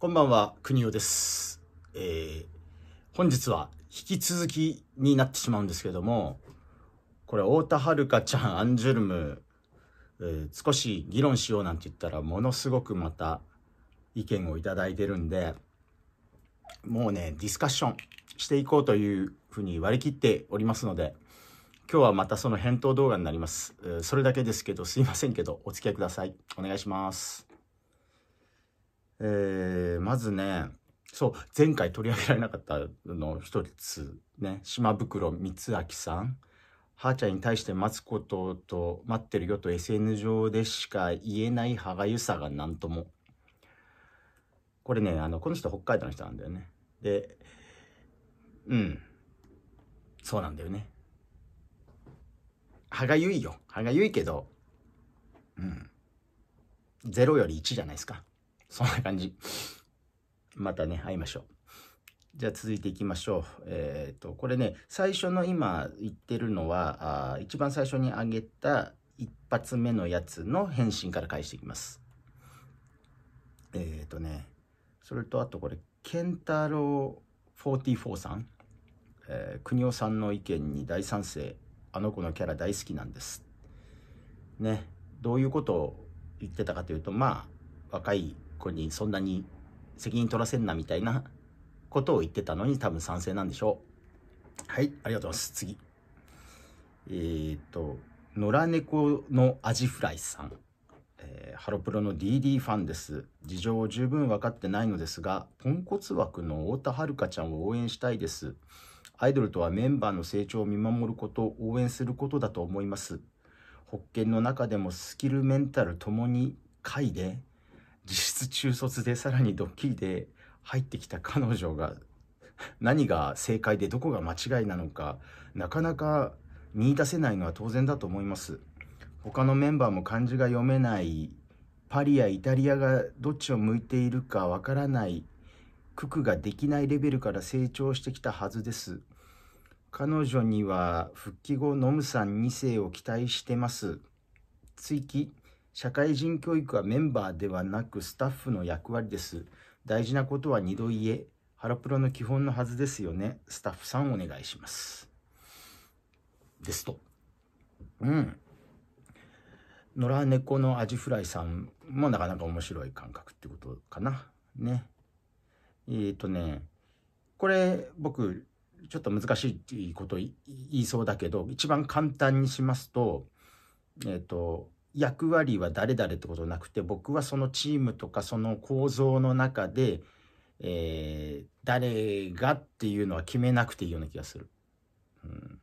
こんばんは、国尾です。えー、本日は引き続きになってしまうんですけども、これ、太田遥ちゃん、アンジュルム、えー、少し議論しようなんて言ったら、ものすごくまた意見をいただいてるんで、もうね、ディスカッションしていこうというふうに割り切っておりますので、今日はまたその返答動画になります。それだけですけど、すいませんけど、お付き合いください。お願いします。えー、まずね、そう、前回取り上げられなかったの一つ、ね、島袋光明さん。はーちゃんに対して待つことと待ってるよと SN 上でしか言えない歯がゆさが何とも。これね、あの、この人北海道の人なんだよね。で、うん。そうなんだよね。歯がゆいよ。歯がゆいけど、うん。0より1じゃないですか。そんな感じ。またね、会いましょう。じゃあ続いていきましょう。えっ、ー、と、これね、最初の今言ってるのは、あ一番最初に上げた一発目のやつの返信から返していきます。えっ、ー、とね、それとあとこれ、ケンタロー44さん、えー、国尾さんの意見に大賛成、あの子のキャラ大好きなんです。ね、どういうことを言ってたかというと、まあ、若い子にそんなに責任取らせんなみたいなことを言ってたのに多分賛成なんでしょう。はい、ありがとうございます。次。えー、っと、野良猫のアジフライさん。えー、ハロプロの DD ファンです。事情を十分分かってないのですが、ポンコツ枠の太田遥ちゃんを応援したいです。アイドルとはメンバーの成長を見守ること、応援することだと思います。保険の中でもスキル、メンタルともに下位で、実質中卒でさらにドッキリで入ってきた彼女が 何が正解でどこが間違いなのかなかなか見出せないのは当然だと思います他のメンバーも漢字が読めないパリやイタリアがどっちを向いているかわからない九九ができないレベルから成長してきたはずです彼女には復帰後ノムさん2世を期待してます追記社会人教育はメンバーではなくスタッフの役割です。大事なことは二度言え。ハロプロの基本のはずですよね。スタッフさんお願いします。ですと。うん。野良猫のアジフライさんもなかなか面白い感覚ってことかな。ね。えっ、ー、とね、これ僕、ちょっと難しいこと言いそうだけど、一番簡単にしますと、えっ、ー、と、役割は誰々ってことなくて僕はそのチームとかその構造の中で、えー、誰がっていうのは決めなくていいような気がする。うん、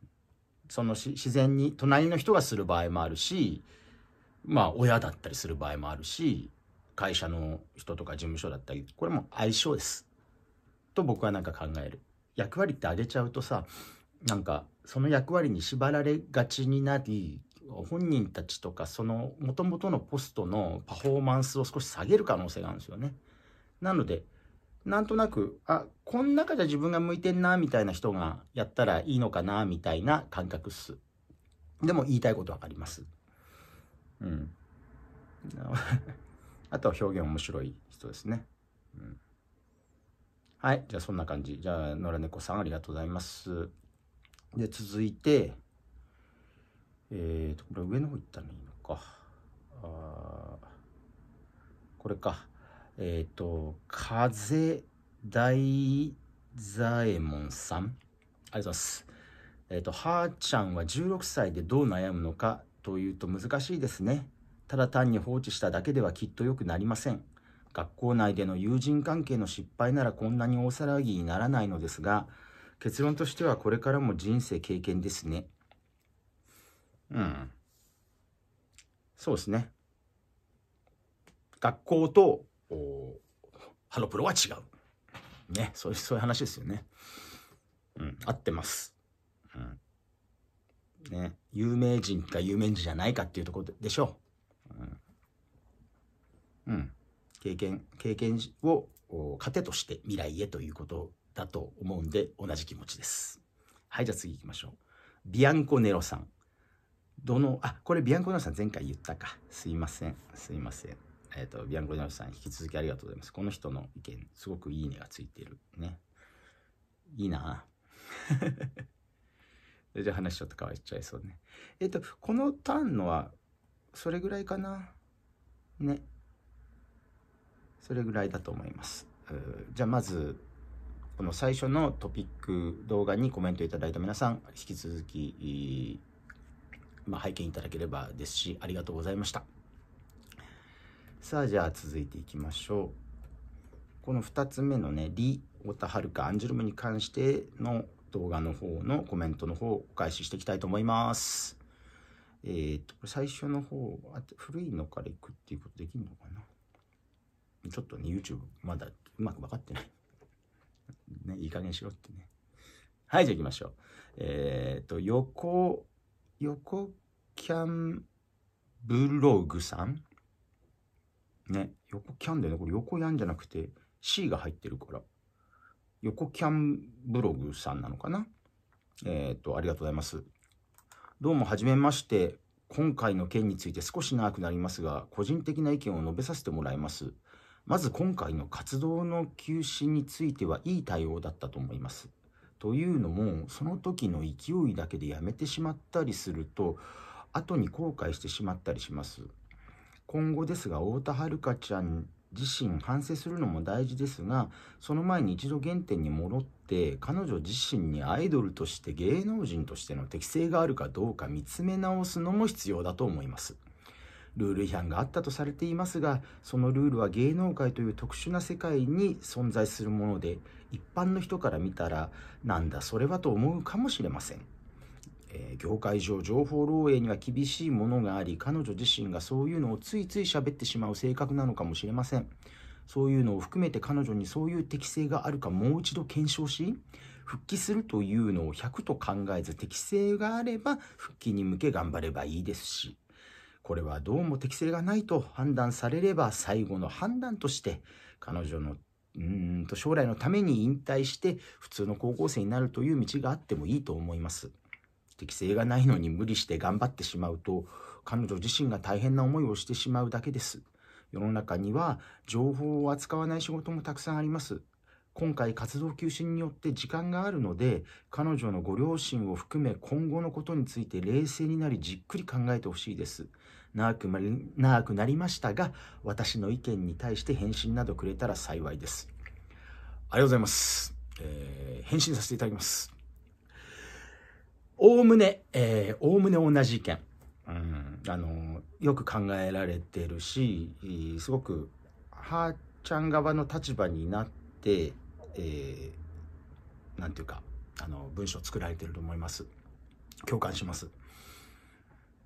その自然に隣の人がする場合もあるしまあ親だったりする場合もあるし会社の人とか事務所だったりこれも相性です。と僕はなんか考える。役割ってあげちゃうとさなんかその役割に縛られがちになり本人たちとかそのもともとのポストのパフォーマンスを少し下げる可能性があるんですよね。なのでなんとなくあこの中じゃ自分が向いてんなみたいな人がやったらいいのかなみたいな感覚っす。でも言いたいこと分かります。うん。あとは表現面白い人ですね。うん、はい。じゃあそんな感じ。じゃあ野良猫さんありがとうございます。で、続いて、えっ、ー、と、これ上の方行ったらいいのか。あこれか。えっ、ー、と、風大左衛門さん。ありがとうございます。えっ、ー、と、はーちゃんは16歳でどう悩むのかというと難しいですね。ただ単に放置しただけではきっと良くなりません。学校内での友人関係の失敗ならこんなに大騒ぎにならないのですが、結論としてはこれからも人生経験ですね。うん。そうですね。学校と、ハロプロは違う。ね、そういう、そういう話ですよね。うん、合ってます。うん。ね、有名人か有名人じゃないかっていうところでしょう。うん。うん、経験、経験を糧として未来へということだと思うんで同じ気持ちです。はい、じゃあ次行きましょう。ビアンコネロさん。どの、あ、これビアンコナさん前回言ったか。すいません。すいません。えっ、ー、と、ビアンコナさん引き続きありがとうございます。この人の意見、すごくいいねがついてる。ね。いいなそ じゃあ話ちょっと変わっちゃいそうね。えっ、ー、と、このターンのは、それぐらいかな。ね。それぐらいだと思います。じゃあまず、この最初のトピック動画にコメントいただいた皆さん、引き続き、まあ、拝見いただければですし、ありがとうございました。さあ、じゃあ続いていきましょう。この2つ目のね、リ・オタハルカ・アンジュルムに関しての動画の方のコメントの方をお返ししていきたいと思います。えっ、ー、と、最初の方、あ古いのからいくっていうことできるのかなちょっとね、YouTube まだうまく分かってない。ね、いい加減しろってね。はい、じゃあ行きましょう。えっ、ー、と、横横キャンブログさんね、横キャンだよね。これ横やんじゃなくて C が入ってるから。横キャンブログさんなのかなえっ、と、ありがとうございます。どうも、はじめまして。今回の件について少し長くなりますが、個人的な意見を述べさせてもらいます。まず今回の活動の休止についてはいい対応だったと思います。というのもその時の勢いだけでやめてしまったりすると後に後悔してしまったりします今後ですが太田遥ちゃん自身反省するのも大事ですがその前に一度原点に戻って彼女自身にアイドルとして芸能人としての適性があるかどうか見つめ直すのも必要だと思いますルール違反があったとされていますがそのルールは芸能界という特殊な世界に存在するもので一般の人から見たらなんだそれはと思うかもしれません。えー、業界上情報漏洩には厳しいものがあり彼女自身がそういうのをついつい喋ってしまう性格なのかもしれませんそういうのを含めて彼女にそういう適性があるかもう一度検証し復帰するというのを100と考えず適性があれば復帰に向け頑張ればいいですしこれはどうも適性がないと判断されれば最後の判断として彼女のうんと将来のために引退して普通の高校生になるという道があってもいいと思います。適性がないのに無理して頑張ってしまうと彼女自身が大変な思いをしてしまうだけです。世の中には情報を扱わない仕事もたくさんあります。今回活動休止によって時間があるので彼女のご両親を含め今後のことについて冷静になりじっくり考えてほしいです長く長くなりましたが、私の意見に対して返信などくれたら幸いです。ありがとうございます。えー、返信させていただきます。おおむね、えー、おおむね同じ意見。うん、あの、よく考えられてるし、すごく、はーちゃん側の立場になって、えー、なんていうか、あの、文章作られてると思います。共感します。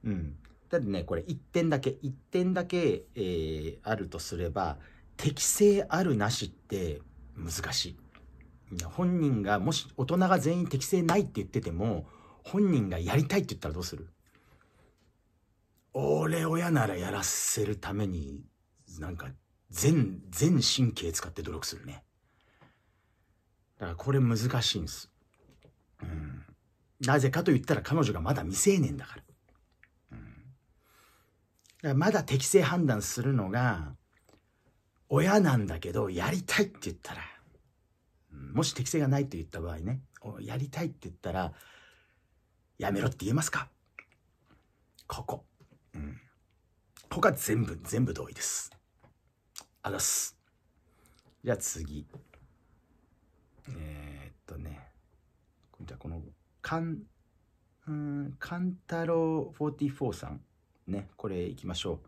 うん。だね、これ1点だけ、1点だけ、えー、あるとすれば、適性あるなしって難しい。本人が、もし大人が全員適性ないって言ってても、本人がやりたいって言ったらどうする俺親ならやらせるために、なんか全、全神経使って努力するね。だからこれ難しいんです。うん。なぜかと言ったら彼女がまだ未成年だから。だまだ適正判断するのが、親なんだけど、やりたいって言ったら、もし適性がないと言った場合ね、やりたいって言ったら、やめろって言えますかここ。うん。他全部、全部同意です。あざす。じゃあ次。えー、っとね。じゃあこの、かん、うん、かんたろう44さん。ねこれいきましょう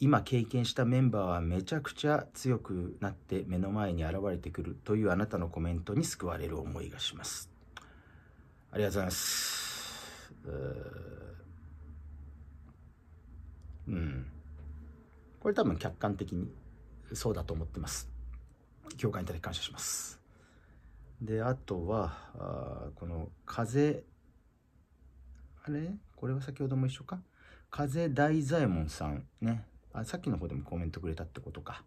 今経験したメンバーはめちゃくちゃ強くなって目の前に現れてくるというあなたのコメントに救われる思いがしますありがとうございますうんこれ多分客観的にそうだと思ってます共感いただき感謝しますであとはあこの風あれこれは先ほども一緒か風大左衛門さんねあさっきの方でもコメントくれたってことか、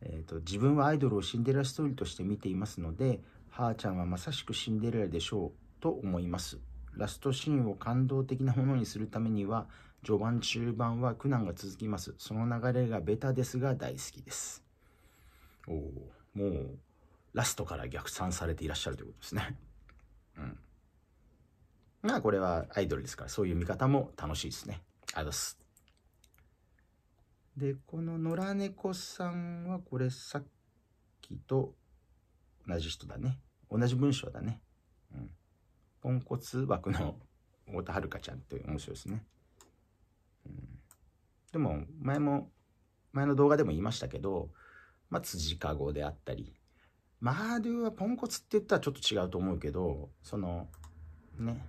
えーと、と自分はアイドルをシンデレラストーリーとして見ていますのではーちゃんはまさしくシンデレラでしょうと思いますラストシーンを感動的なものにするためには序盤中盤は苦難が続きますその流れがベタですが大好きですおおもうラストから逆算されていらっしゃるということですねうんまあこれはアイドルですからそういう見方も楽しいですねありがとうございます。で、この野良猫さんは、これさっきと同じ人だね。同じ文章だね。うん。ポンコツ枠の太田遥ちゃんって面白いですね。うん、でも、前も、前の動画でも言いましたけど、まあ、辻加護であったり、マーデューはポンコツって言ったらちょっと違うと思うけど、その、ね、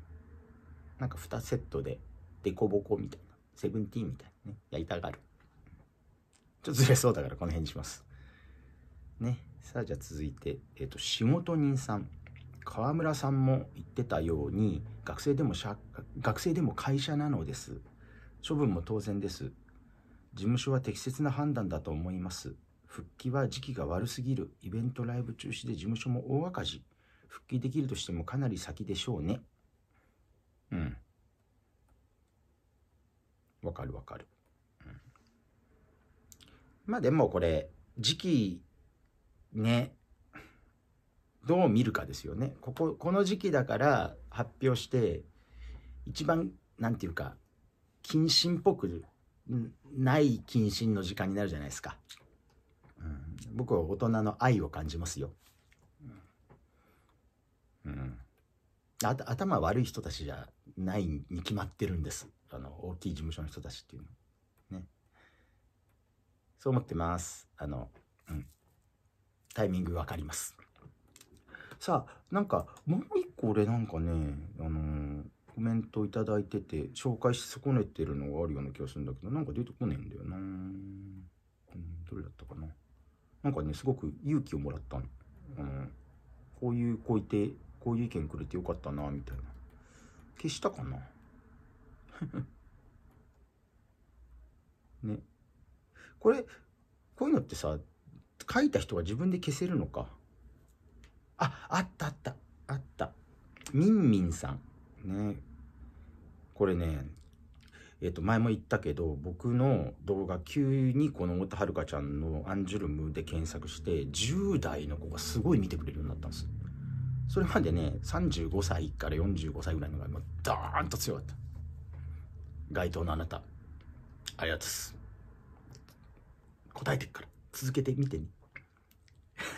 なんか2セットで、デコボコみたいセブンティーンみたいなね、やりたがる。ちょっとずれそうだからこの辺にします。ね。さあ、じゃあ続いて、えっ、ー、と、仕事人さん。河村さんも言ってたように、学生でも社、学生でも会社なのです。処分も当然です。事務所は適切な判断だと思います。復帰は時期が悪すぎる。イベントライブ中止で事務所も大赤字。復帰できるとしてもかなり先でしょうね。うん。わかるわかる、うん、まあでもこれ時期ねどう見るかですよねこここの時期だから発表して一番なんていうか謹慎っぽくない謹慎の時間になるじゃないですか、うん、僕は大人の愛を感じますよ、うん、あ頭悪い人たちじゃないに決まってるんですあの大きい事務所の人たちっていうのねそう思ってますあのうんタイミング分かりますさあなんかもう一個俺なんかねあのー、コメント頂いてて紹介し損ねてるのがあるような気がするんだけどなんか出てこねえんだよなうんどれだったかななんかねすごく勇気をもらったの、うん、こういう子いてこういう意見くれてよかったなみたいな消したかな ね。これ、こういうのってさ、書いた人は自分で消せるのか。あ、あったあった、あった。みんみんさん。ね。これね、えっ、ー、と、前も言ったけど、僕の動画、急にこの太田遥ちゃんのアンジュルムで検索して、10代の子がすごい見てくれるようになったんです。それまでね、35歳から45歳ぐらいのが、ダーンと強かった。該当のあなたありがとうす答えてっから続けてみてね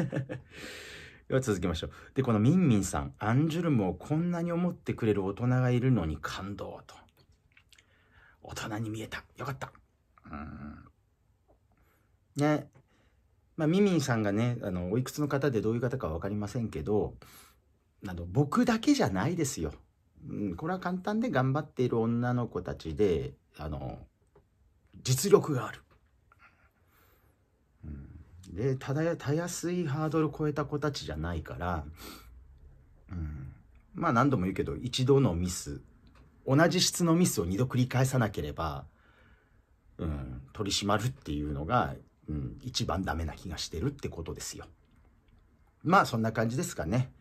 では続きましょうでこのみんみんさんアンジュルムをこんなに思ってくれる大人がいるのに感動と大人に見えたよかったうんねまあみみんさんがねあのおいくつの方でどういう方か分かりませんけどなど、僕だけじゃないですようん、これは簡単で頑張っている女の子たちで、あの、実力がある。うん、で、ただ、たやすいハードルを超えた子たちじゃないから、うん、まあ何度も言うけど、一度のミス、同じ質のミスを二度繰り返さなければ、うん、取り締まるっていうのが、うん、一番ダメな気がしてるってことですよ。まあそんな感じですかね。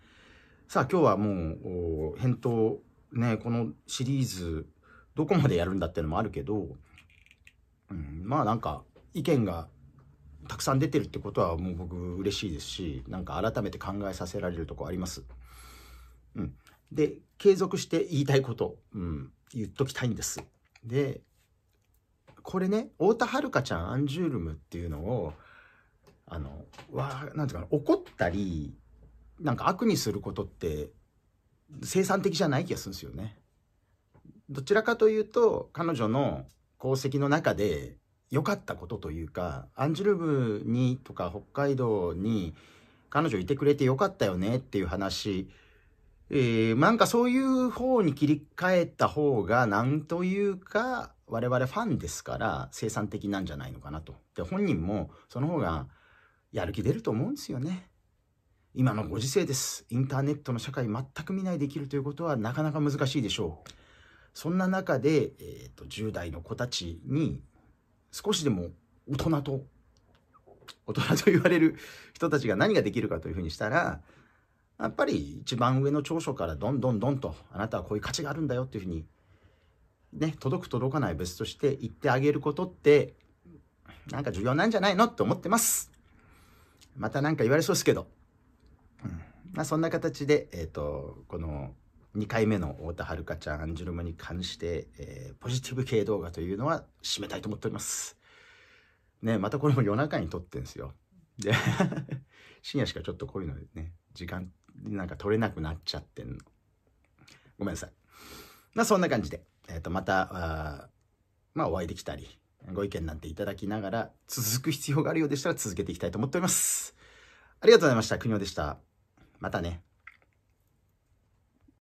さあ今日はもう、返答ね、このシリーズ、どこまでやるんだってのもあるけど、うん、まあなんか、意見がたくさん出てるってことはもう僕嬉しいですし、なんか改めて考えさせられるとこあります。うん。で、継続して言いたいこと、うん、言っときたいんです。で、これね、太田遥ちゃんアンジュールムっていうのを、あの、わなんていうかな、怒ったり、なんか悪にすることって生産的じゃない気がするんですよね。どちらかというと、彼女の功績の中で良かったことというか、アンジュルムにとか北海道に彼女いてくれて良かったよねっていう話、えー、なんかそういう方に切り替えた方が、なんというか、我々ファンですから生産的なんじゃないのかなと。で、本人もその方がやる気出ると思うんですよね。今のご時世です。インターネットの社会全く見ないできるということはなかなか難しいでしょう。そんな中で、えーと、10代の子たちに少しでも大人と、大人と言われる人たちが何ができるかというふうにしたら、やっぱり一番上の長所からどんどんどんと、あなたはこういう価値があるんだよっていうふうに、ね、届く届かない別として言ってあげることって、なんか重要なんじゃないのって思ってます。また何か言われそうですけど。うんまあ、そんな形で、えーと、この2回目の太田遥ちゃんアンジュルムに関して、えー、ポジティブ系動画というのは締めたいと思っております。ねまたこれも夜中に撮ってんですよ。で 深夜しかちょっとこういうのでね時間なんか取れなくなっちゃってんの。ごめんなさい。まあそんな感じで、えー、とまたあまあお会いできたりご意見なんていただきながら続く必要があるようでしたら続けていきたいと思っております。ありがとうございました。くにおでした。またね。